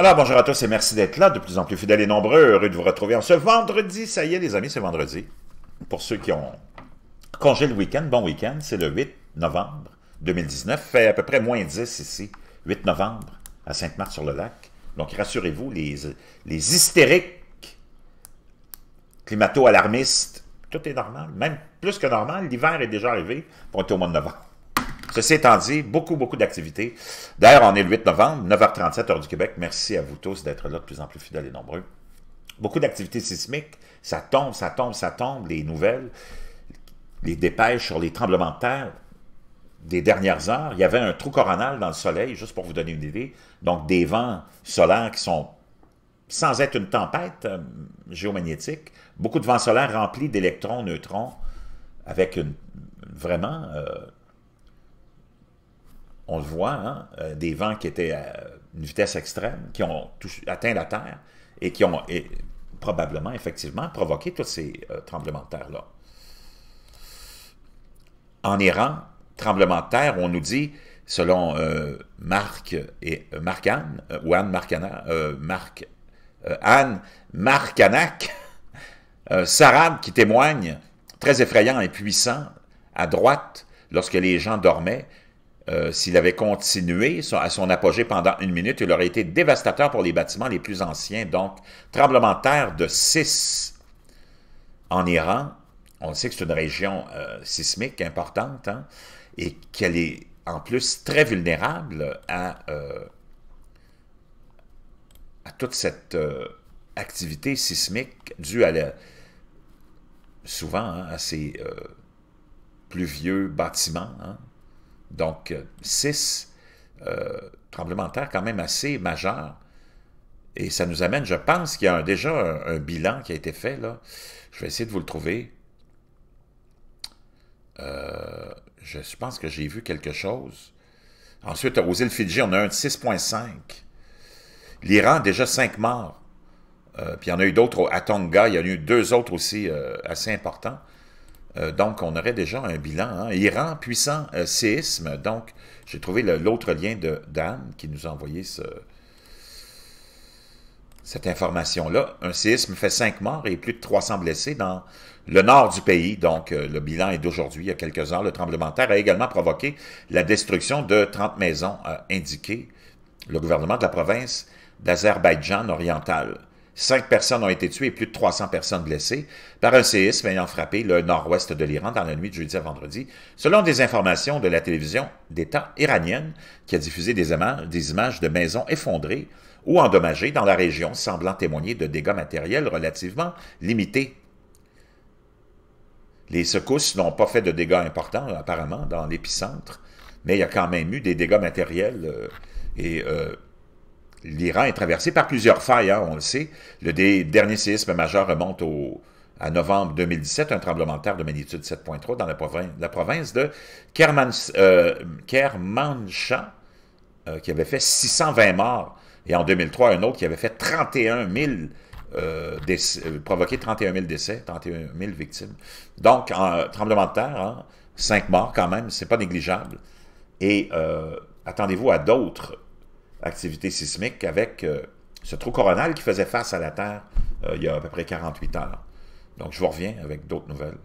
Alors, bonjour à tous et merci d'être là, de plus en plus fidèles et nombreux, heureux de vous retrouver en ce vendredi. Ça y est, les amis, c'est vendredi. Pour ceux qui ont congé le week-end, bon week-end, c'est le 8 novembre 2019. Fait à peu près moins 10 ici, 8 novembre, à Sainte-Marthe-sur-le-Lac. Donc, rassurez-vous, les, les hystériques climato-alarmistes, tout est normal, même plus que normal. L'hiver est déjà arrivé, pour être au mois de novembre. Ceci étant dit, beaucoup, beaucoup d'activités. D'ailleurs, on est le 8 novembre, 9h37, heure du Québec. Merci à vous tous d'être là de plus en plus fidèles et nombreux. Beaucoup d'activités sismiques. Ça tombe, ça tombe, ça tombe. Les nouvelles, les dépêches sur les tremblements de terre des dernières heures. Il y avait un trou coronal dans le soleil, juste pour vous donner une idée. Donc, des vents solaires qui sont sans être une tempête euh, géomagnétique, beaucoup de vents solaires remplis d'électrons, neutrons, avec une, vraiment euh, on le voit, hein, euh, des vents qui étaient à une vitesse extrême, qui ont atteint la Terre et qui ont probablement, effectivement, provoqué tous ces euh, tremblements de terre-là. En Iran, tremblement de terre, on nous dit, selon euh, Marc et Marc-Anne, ou Anne Marcana, Marc, Anne Marcanac, qui témoigne, très effrayant et puissant, à droite, lorsque les gens dormaient, euh, s'il avait continué à son apogée pendant une minute, il aurait été dévastateur pour les bâtiments les plus anciens. Donc, tremblement de terre de 6 en Iran, on sait que c'est une région euh, sismique importante hein, et qu'elle est en plus très vulnérable à, euh, toute cette activité sismique due à souvent hein, à ces vieux bâtiments, hein. Donc, six euh, tremblements de terre quand même assez majeurs. Et ça nous amène, je pense qu'il y a déjà un, bilan qui a été fait. Là. Je vais essayer de vous le trouver. Euh, je pense que j'ai vu quelque chose. Ensuite, aux îles Fidji, on a un de 6,5. L'Iran, déjà 5 morts. Euh, puis il y en a eu d'autres à Tonga. Il y en a eu deux autres aussi assez importants. Euh, donc, on aurait déjà un bilan. Iran, hein. puissant euh, séisme. Donc, j'ai trouvé l'autre lien de Dan qui nous a envoyé ce, cette information-là. Un séisme fait cinq morts et plus de 300 blessés dans le nord du pays. Donc, euh, le bilan est d'aujourd'hui, il y a quelques heures. Le tremblement de terre a également provoqué la destruction de 30 maisons, a indiqué le gouvernement de la province d'Azerbaïdjan oriental. Cinq personnes ont été tuées et plus de 300 personnes blessées par un séisme ayant frappé le nord-ouest de l'Iran dans la nuit de jeudi à vendredi, selon des informations de la télévision d'État iranienne qui a diffusé des, images de maisons effondrées ou endommagées dans la région, semblant témoigner de dégâts matériels relativement limités. Les secousses n'ont pas fait de dégâts importants, apparemment, dans l'épicentre, mais il y a quand même eu des dégâts matériels euh, et euh, l'Iran est traversé par plusieurs failles, hein, on le sait. Le dernier séisme majeur remonte au, à novembre 2017, un tremblement de terre de magnitude 7.3 dans la, province, de euh, Kermanshah, euh, qui avait fait 620 morts. Et en 2003, un autre qui avait fait 31 euh, provoqué 31 000 décès, 31 000 victimes. Donc, un tremblement de terre, hein, cinq 5 morts quand même, c'est pas négligeable. Et attendez-vous à d'autres activité sismique avec euh, ce trou coronal qui faisait face à la Terre euh, il y a à peu près 48 ans. Donc, je vous reviens avec d'autres nouvelles.